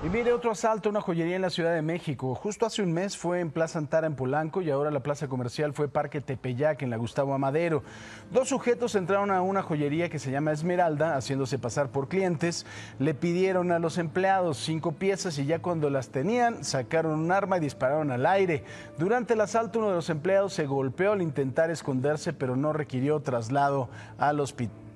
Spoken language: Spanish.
Y mire otro asalto a una joyería en la Ciudad de México. Justo hace un mes fue en Plaza Antara en Polanco y ahora la plaza comercial fue Parque Tepeyac en la Gustavo Amadero. Dos sujetos entraron a una joyería que se llama Esmeralda, haciéndose pasar por clientes. Le pidieron a los empleados cinco piezas y ya cuando las tenían sacaron un arma y dispararon al aire. Durante el asalto uno de los empleados se golpeó al intentar esconderse pero no requirió traslado al hospital